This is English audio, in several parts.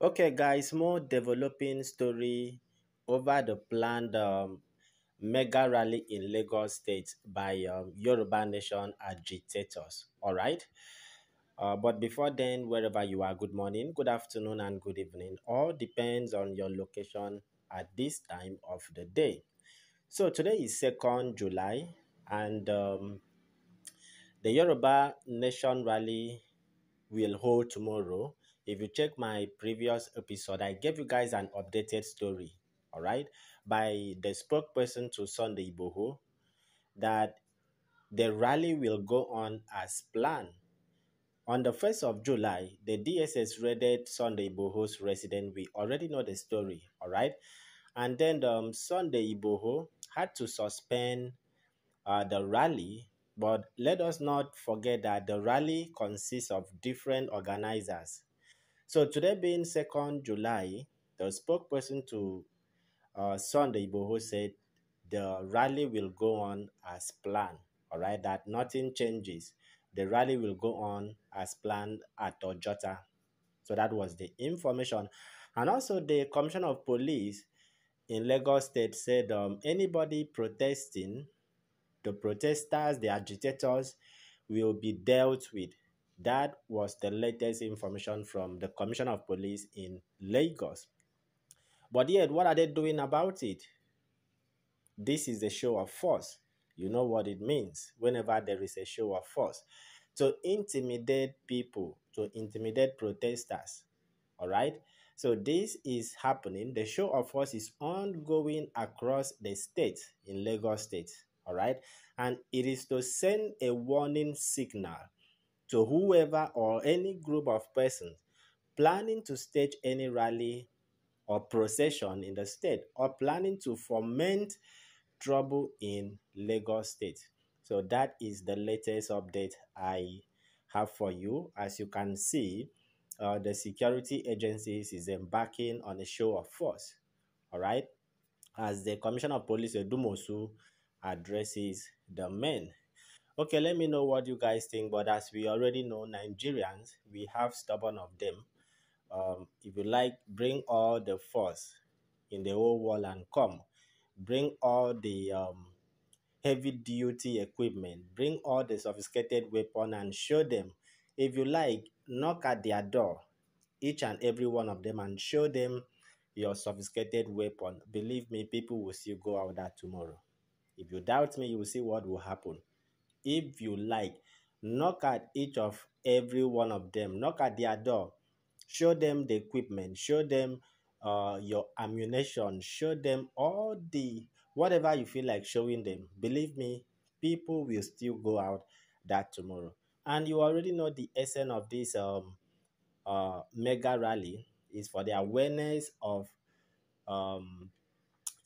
Okay, guys, more developing story over the planned um, mega rally in Lagos State by um, Yoruba Nation agitators. All right. Uh, but before then, wherever you are, good morning, good afternoon, and good evening. All depends on your location at this time of the day. So today is 2nd July, and um, the Yoruba Nation Rally will hold tomorrow. If you check my previous episode, I gave you guys an updated story, all right, by the spokesperson to Sunday Iboho, that the rally will go on as planned. On the 1st of July, the DSS raided Sunday Iboho's residence. We already know the story, all right? And then um, Sunday Iboho had to suspend uh, the rally but let us not forget that the rally consists of different organizers. So today being 2nd July, the spokesperson to uh, Sunday Iboho said the rally will go on as planned, all right, that nothing changes. The rally will go on as planned at Ojota. So that was the information. And also the Commissioner of Police in Lagos State said um, anybody protesting the protesters, the agitators will be dealt with. That was the latest information from the commission of Police in Lagos. But yet, what are they doing about it? This is a show of force. You know what it means whenever there is a show of force. To intimidate people, to intimidate protesters. All right? So this is happening. The show of force is ongoing across the state, in Lagos State. All right. And it is to send a warning signal to whoever or any group of persons planning to stage any rally or procession in the state or planning to foment trouble in Lagos State. So that is the latest update I have for you. As you can see, uh, the security agencies is embarking on a show of force. All right. As the Commissioner of Police, Edumosu, addresses the men. Okay, let me know what you guys think. But as we already know, Nigerians, we have stubborn of them. Um, if you like, bring all the force in the whole world and come. Bring all the um, heavy duty equipment, bring all the sophisticated weapon and show them. If you like, knock at their door, each and every one of them, and show them your sophisticated weapon. Believe me, people will still go out there tomorrow. If you doubt me, you will see what will happen. If you like, knock at each of every one of them, knock at their door, show them the equipment, show them uh, your ammunition, show them all the whatever you feel like showing them. Believe me, people will still go out that tomorrow. And you already know the essence of this um, uh, mega rally is for the awareness of um,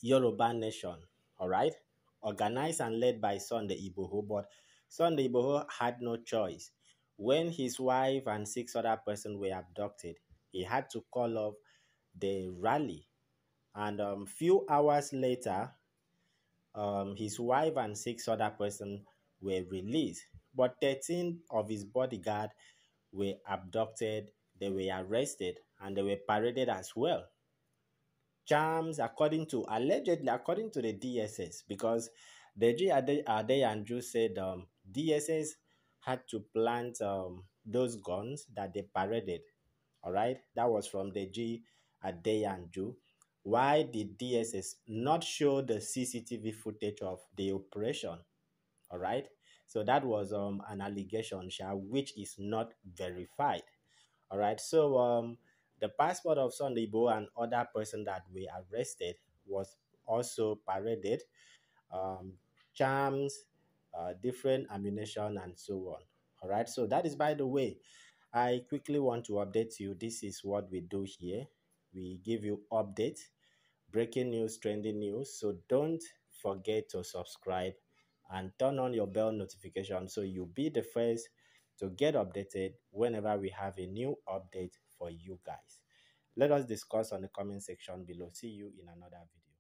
Yoruba nation. All right organized and led by Sunday Iboho, but Sunday Iboho had no choice. When his wife and six other persons were abducted, he had to call off the rally. And a um, few hours later, um, his wife and six other persons were released. But 13 of his bodyguard were abducted, they were arrested, and they were paraded as well jams, according to allegedly, according to the DSS, because Deji Ade, Ade Andrew said um, DSS had to plant um, those guns that they paraded. All right, that was from Deji Ade Andrew. Why did DSS not show the CCTV footage of the operation? All right, so that was um, an allegation, which is not verified. All right, so um, the passport of Bo and other person that were arrested was also paraded, um, charms, uh, different ammunition, and so on. All right, so that is by the way. I quickly want to update you. This is what we do here. We give you update, breaking news, trending news. So don't forget to subscribe and turn on your bell notification so you'll be the first to get updated whenever we have a new update for you guys. Let us discuss on the comment section below. See you in another video.